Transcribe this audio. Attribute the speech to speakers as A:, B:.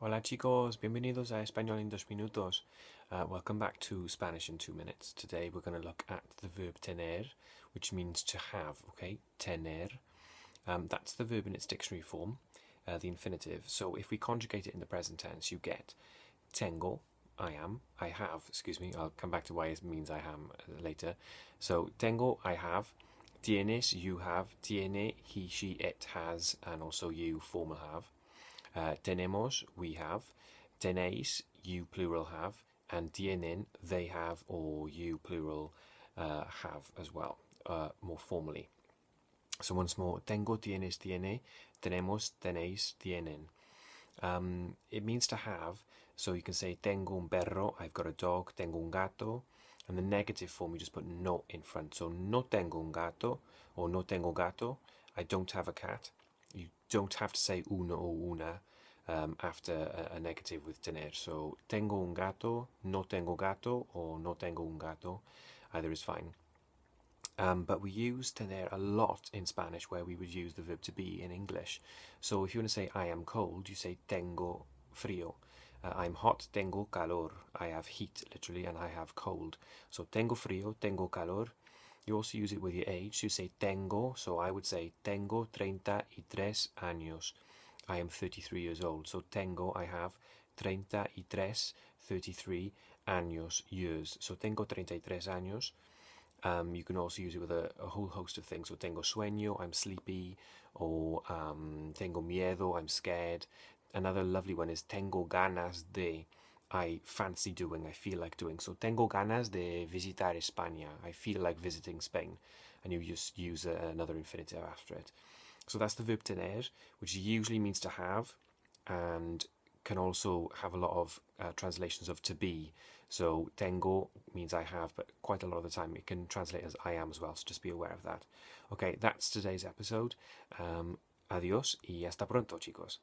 A: Hola chicos, bienvenidos a Español en dos minutos. Uh, welcome back to Spanish in two minutes. Today we're going to look at the verb tener, which means to have, okay? Tener. Um, that's the verb in its dictionary form, uh, the infinitive. So if we conjugate it in the present tense, you get tengo, I am, I have, excuse me, I'll come back to why it means I am uh, later. So tengo, I have, tienes, you have, tiene, he, she, it has, and also you, formal have. Uh, tenemos, we have. Tenéis, you plural have. And tienen, they have, or you plural uh, have as well, uh, more formally. So once more, tengo, tienes, tiene. Tenemos, tenéis, tienen. Um, it means to have, so you can say tengo un perro, I've got a dog, tengo un gato, and the negative form you just put no in front. So no tengo un gato or no tengo gato, I don't have a cat. You don't have to say uno or una um, after a, a, negative with tener. So tengo un gato, no tengo gato, or no tengo un gato. Either is fine. Um, but we use tener a lot in Spanish where we would use the verb to be in English. So if you want to say I am cold, you say tengo frío. Uh, I'm hot, tengo calor. I have heat, literally, and I have cold. So tengo frío, tengo calor. You also use it with your age. You say tengo, so I would say tengo treinta y tres años. I am 33 years old. So tengo, I have, treinta y tres, 33 años, years. So tengo treinta y tres años. Um, you can also use it with a, a, whole host of things. So tengo sueño, I'm sleepy, or um, tengo miedo, I'm scared. Another lovely one is tengo ganas de. I fancy doing, I feel like doing. So tengo ganas de visitar España. I feel like visiting Spain. And you just use a, uh, another infinitive after it. So that's the verb tener, which usually means to have and can also have a lot of uh, translations of to be. So tengo means I have, but quite a lot of the time it can translate as I am as well. So just be aware of that. Okay, that's today's episode. Um, adios y hasta pronto, chicos.